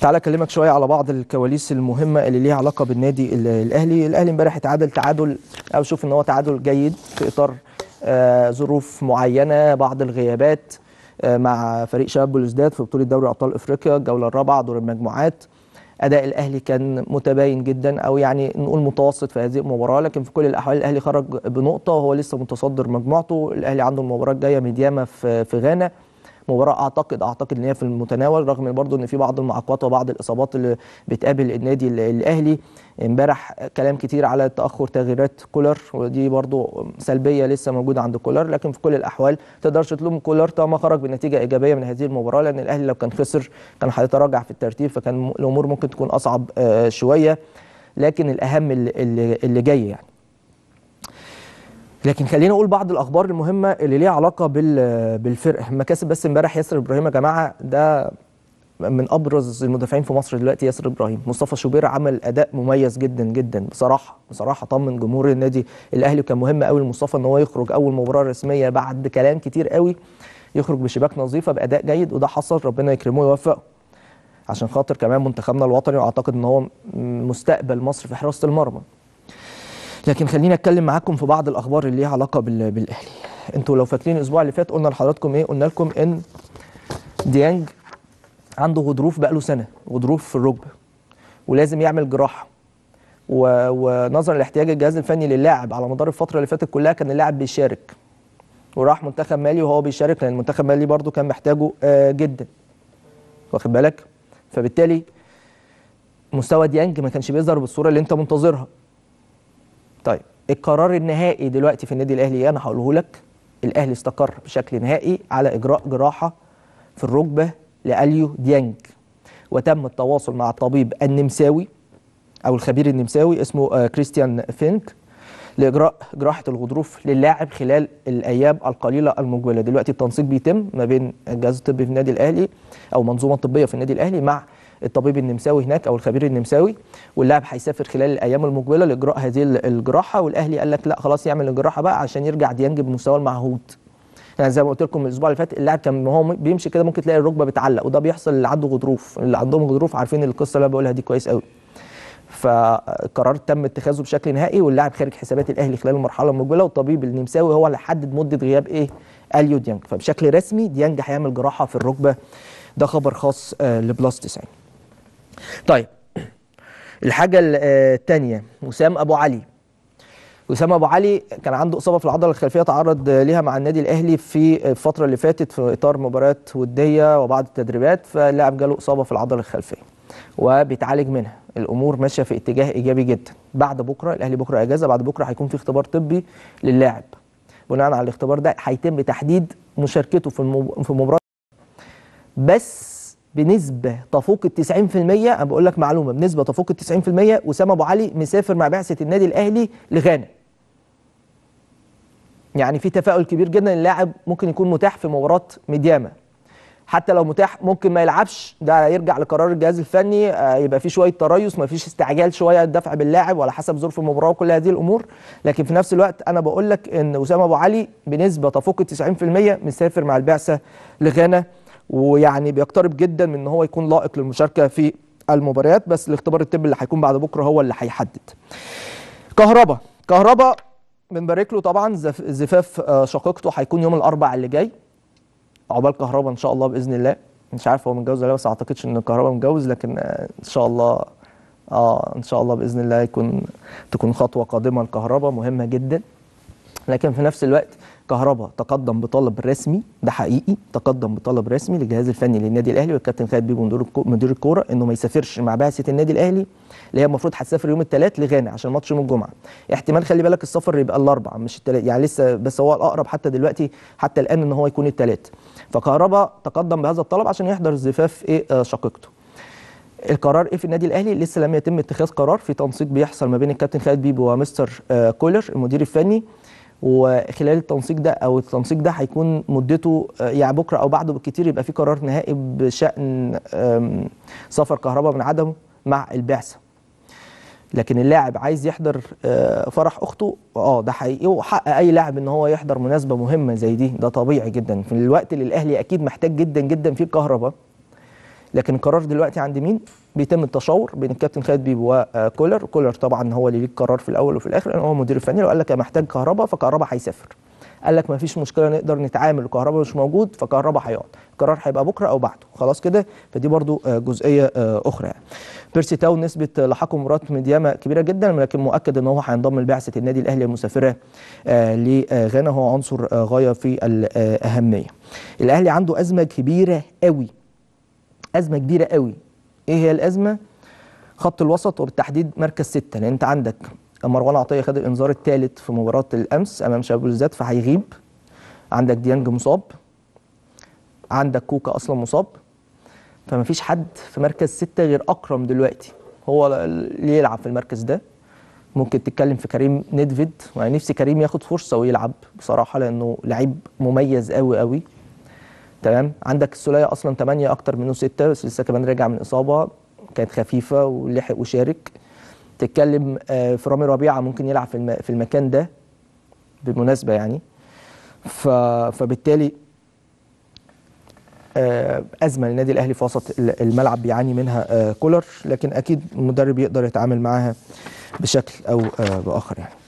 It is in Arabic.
تعالى اكلمك شويه على بعض الكواليس المهمه اللي ليها علاقه بالنادي الاهلي الاهلي امبارح اتعادل تعادل او شوف ان هو تعادل جيد في اطار آه ظروف معينه بعض الغيابات آه مع فريق شباب بلوزداد في بطوله دوري ابطال افريقيا الجوله الرابعه دور المجموعات اداء الاهلي كان متباين جدا او يعني نقول متوسط في هذه المباراه لكن في كل الاحوال الاهلي خرج بنقطه وهو لسه متصدر مجموعته الاهلي عنده المباراه الجايه مدياما في في غانا مباراه اعتقد اعتقد ان هي في المتناول رغم برضو ان في بعض المعوقات وبعض الاصابات اللي بتقابل النادي الاهلي امبارح كلام كتير على تاخر تغييرات كولر ودي برضو سلبيه لسه موجوده عند كولر لكن في كل الاحوال تقدرش تلوم كولر طالما خرج بنتيجه ايجابيه من هذه المباراه لان الاهلي لو كان خسر كان هيتراجع في الترتيب فكان الامور ممكن تكون اصعب آه، شويه لكن الاهم اللي, اللي جاي يعني لكن خلينا اقول بعض الاخبار المهمه اللي ليها علاقه بالفرق مكاسب بس امبارح ياسر ابراهيم يا جماعه ده من ابرز المدافعين في مصر دلوقتي ياسر ابراهيم مصطفى شوبير عمل اداء مميز جدا جدا بصراحه بصراحه طمن جمهور النادي الاهلي وكان مهم قوي لمصطفى ان هو يخرج اول مباراه رسميه بعد كلام كتير قوي يخرج بشباك نظيفه باداء جيد وده حصل ربنا يكرمه ويوفقه عشان خاطر كمان منتخبنا الوطني واعتقد ان هو مستقبل مصر في حراسه المرمى لكن خليني اتكلم معاكم في بعض الاخبار اللي ليها علاقه بالاهلي انتوا لو فاكرين الاسبوع اللي فات قلنا لحضراتكم ايه قلنا لكم ان ديانج عنده غضروف بقاله سنه غضروف في الركبه ولازم يعمل جراحه و... ونظرا لاحتياج الجهاز الفني للاعب على مدار الفتره اللي فاتت كلها كان اللاعب بيشارك وراح منتخب مالي وهو بيشارك لان المنتخب مالي برده كان محتاجه آه جدا واخد بالك فبالتالي مستوى ديانج ما كانش بيظهر بالصوره اللي انت منتظرها طيب القرار النهائي دلوقتي في النادي الاهلي انا هقوله لك الاهلي استقر بشكل نهائي على اجراء جراحه في الركبه لاليو ديانج وتم التواصل مع الطبيب النمساوي او الخبير النمساوي اسمه آه، كريستيان فينك لاجراء جراحه الغضروف للاعب خلال الايام القليله المقبله دلوقتي التنسيق بيتم ما بين الجهاز الطبي في النادي الاهلي او منظومه طبيه في النادي الاهلي مع الطبيب النمساوي هناك او الخبير النمساوي واللاعب هيسافر خلال الايام المقبله لاجراء هذه الجراحه والاهلي قال لك لا خلاص يعمل الجراحه بقى عشان يرجع ديانج بمستواه المعهود يعني زي ما قلت لكم الاسبوع اللي فات اللاعب كان وهو بيمشي كده ممكن تلاقي الركبه بتعلق وده بيحصل اللي عنده غضروف اللي عندهم غضروف عارفين القصه اللي انا بقولها دي كويس قوي فقرار تم اتخاذه بشكل نهائي واللاعب خارج حسابات الاهلي خلال المرحله المقبله والطبيب النمساوي هو اللي حدد مده غياب ايه اليو ديانج فبشكل رسمي ديانج هيعمل جراحه في الركبه ده خبر خاص آه، لبلاس 90 طيب الحاجة الثانية آه، وسام أبو علي وسام أبو علي كان عنده إصابة في العضلة الخلفية تعرض ليها مع النادي الأهلي في الفترة اللي فاتت في إطار مباريات ودية وبعض التدريبات فاللاعب جاله إصابة في العضلة الخلفية وبيتعالج منها الامور ماشيه في اتجاه ايجابي جدا بعد بكره الاهلي بكره اجازه بعد بكره هيكون في اختبار طبي للاعب بناء على الاختبار ده هيتم تحديد مشاركته في المب... في مباراه بس بنسبة تفوق ال 90% أنا بقول لك معلومة بنسبة تفوق ال 90% أسامة أبو علي مسافر مع بعثة النادي الأهلي لغانا. يعني في تفاؤل كبير جدا اللاعب ممكن يكون متاح في مباراة ميدياما. حتى لو متاح ممكن ما يلعبش ده يرجع لقرار الجهاز الفني آه، يبقى في شويه تريث ما فيش استعجال شويه الدفع باللاعب ولا حسب ظروف المباراه وكل هذه الامور لكن في نفس الوقت انا بقول لك ان اسامه ابو علي بنسبه تفوق ال 90% مسافر مع البعثه لغانا ويعني بيقترب جدا من ان هو يكون لائق للمشاركه في المباريات بس الاختبار الطبي اللي هيكون بعد بكره هو اللي هيحدد. كهربا كهربا بنبارك له طبعا زفاف آه، شقيقته هيكون يوم الاربعاء اللي جاي عقبال كهربا ان شاء الله باذن الله مش عارف هو متجوز ولا لا بس اعتقدش ان كهربا متجوز لكن آه، ان شاء الله اه ان شاء الله باذن الله يكون تكون خطوه قادمه لكهربا مهمه جدا لكن في نفس الوقت كهربا تقدم بطلب رسمي ده حقيقي تقدم بطلب رسمي للجهاز الفني للنادي الاهلي والكابتن خالد بيبو مدير الكوره انه ما يسافرش مع بعثه النادي الاهلي اللي هي المفروض هتسافر يوم الثلاث لغانا عشان ماتش يوم الجمعه احتمال خلي بالك السفر يبقى الاربع مش الثلاث يعني لسه بس هو الاقرب حتى دلوقتي حتى الان ان هو يكون الثلاث فكهربا تقدم بهذا الطلب عشان يحضر زفاف ايه آه، شقيقته القرار ايه في النادي الاهلي لسه لم يتم اتخاذ قرار في تنسيق بيحصل ما بين الكابتن خالد بيبو ومستر آه، كولر المدير الفني وخلال التنسيق ده او التنسيق ده هيكون مدته آه، يعني بكره او بعده بالكتير يبقى في قرار نهائي بشان سفر كهرباء من عدمه مع البعثه لكن اللاعب عايز يحضر آه، فرح اخته اه ده حقيقي وحق اي لاعب ان هو يحضر مناسبه مهمه زي دي ده طبيعي جدا في الوقت اللي الاهلي اكيد محتاج جدا جدا فيه الكهرباء لكن القرار دلوقتي عند مين؟ بيتم التشاور بين الكابتن خالد بيبو وكولر، كولر طبعا هو اللي ليه القرار في الاول وفي الاخر لان هو المدير الفني لو قال لك انا محتاج كهرباء فكهرباء هيسافر. قال لك ما فيش مشكله نقدر نتعامل الكهرباء مش موجود فكهرباء هيقعد القرار هيبقى بكره او بعده خلاص كده فدي برضو آه، جزئيه آه، اخرى يعني. بيرسي تاو نسبه لحاقه مباراه مدياما كبيره جدا لكن مؤكد ان هو هينضم لبعثه النادي الاهلي المسافره آه، لغانا هو عنصر غايه في الاهميه الاهلي عنده ازمه كبيره قوي أزمة كبيرة قوي إيه هي الأزمة؟ خط الوسط وبالتحديد مركز ستة لأن أنت عندك مروان عطية خد الإنذار الثالث في مباراة الأمس أمام شباب بلوزداد فهيغيب عندك ديانج مصاب عندك كوكا أصلا مصاب فما فيش حد في مركز ستة غير أكرم دلوقتي هو اللي يلعب في المركز ده ممكن تتكلم في كريم ندفيد وانا نفسي كريم ياخد فرصه ويلعب بصراحه لانه لعيب مميز قوي قوي تمام عندك السوليه اصلا 8 اكتر منه 6 بس لسه كمان راجع من اصابه كانت خفيفه ولحق وشارك تتكلم آه، في رامي ربيعه ممكن يلعب في في المكان ده بالمناسبه يعني فبالتالي آه، ازمه للنادي الاهلي في وسط الملعب بيعاني منها آه، كولر لكن اكيد المدرب يقدر يتعامل معاها بشكل او باخر يعني